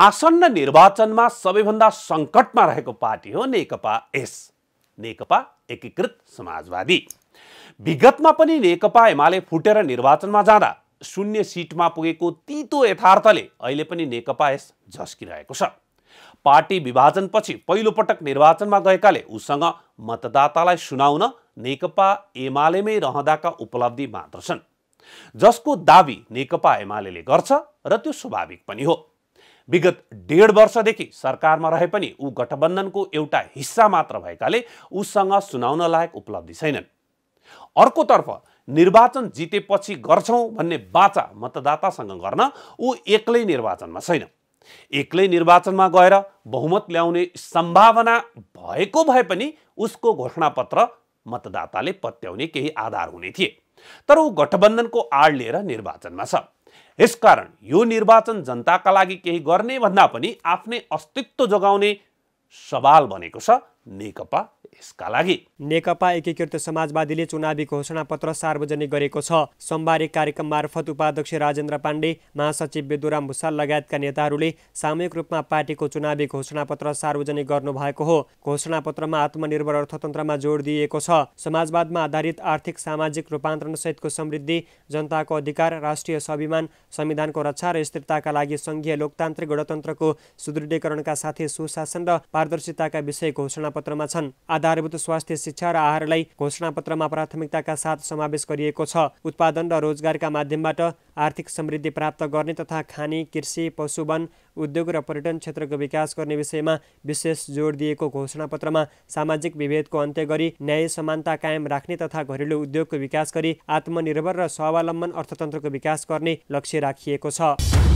आसन्न निर्वाचनमा सबैभन्दा सङ्कटमा रहेको पार्टी हो नेकपा एस नेकपा एकीकृत समाजवादी विगतमा पनि नेकपा एमाले फुटेर निर्वाचनमा जाँदा शून्य सिटमा पुगेको तितो यथार्थले अहिले पनि नेकपा एस झस्किरहेको छ पार्टी विभाजनपछि पहिलोपटक निर्वाचनमा गएकाले उसँग मतदातालाई सुनाउन नेकपा एमालेमै रहँदाका उपलब्धि मात्र छन् जसको दावी नेकपा एमाले गर्छ र त्यो स्वाभाविक पनि हो विगत डेढ वर्षदेखि सरकारमा रहे पनि ऊ गठबन्धनको एउटा हिस्सा मात्र भएकाले उसँग सुनाउन लायक उपलब्धि छैनन् अर्कोतर्फ निर्वाचन जितेपछि गर्छौँ भन्ने बाचा मतदातासँग गर्न ऊ एक्लै निर्वाचनमा छैन एक्लै निर्वाचनमा गएर बहुमत ल्याउने सम्भावना भएको भए पनि उसको घोषणापत्र मतदाताले पत्याउने केही आधार हुने थिए तर ऊ गठबन्धनको आड लिएर निर्वाचनमा छ यसकारण यो निर्वाचन जनताका लागि केही गर्ने भन्दा पनि आफ्नै अस्तित्व जोगाउने सवाल बनेको छ नेकपा यसका लागि नेकपा एकीकृत समाजवादीले चुनावी घोषणा पत्र सार्वजनिक गरेको छ सोमबार कार्यक्रम मार्फत उपाध्यक्ष राजेन्द्र पाण्डे महासचिव बेदुराम भूषाल लगायतका नेताहरूले सामूहिक रूपमा पार्टीको चुनावी घोषणा पत्र सार्वजनिक गर्नुभएको हो घोषणा पत्रमा आत्मनिर्भर अर्थतन्त्रमा जोड दिएको छ समाजवादमा आधारित आर्थिक सामाजिक रूपान्तरण सहितको समृद्धि जनताको अधिकार राष्ट्रिय स्वाभिमान संविधानको रक्षा र स्थिरताका लागि संघीय लोकतान्त्रिक गणतन्त्रको सुदृढीकरणका साथै सुशासन र पारदर्शिताका विषय घोषणा घोषणापत्रमा छन् आधारभूत स्वास्थ्य शिक्षा र आहारलाई घोषणापत्रमा प्राथमिकताका साथ समावेश गरिएको छ उत्पादन र रोजगारका माध्यमबाट आर्थिक समृद्धि प्राप्त गर्ने तथा खानी कृषि पशुवन उद्योग र पर्यटन क्षेत्रको विकास गर्ने विषयमा विशेष जोड दिएको घोषणापत्रमा सामाजिक विभेदको अन्त्य गरी न्याय समानता कायम राख्ने तथा घरेलु उद्योगको विकास गरी आत्मनिर्भर र स्वावलम्बन अर्थतन्त्रको विकास गर्ने लक्ष्य राखिएको छ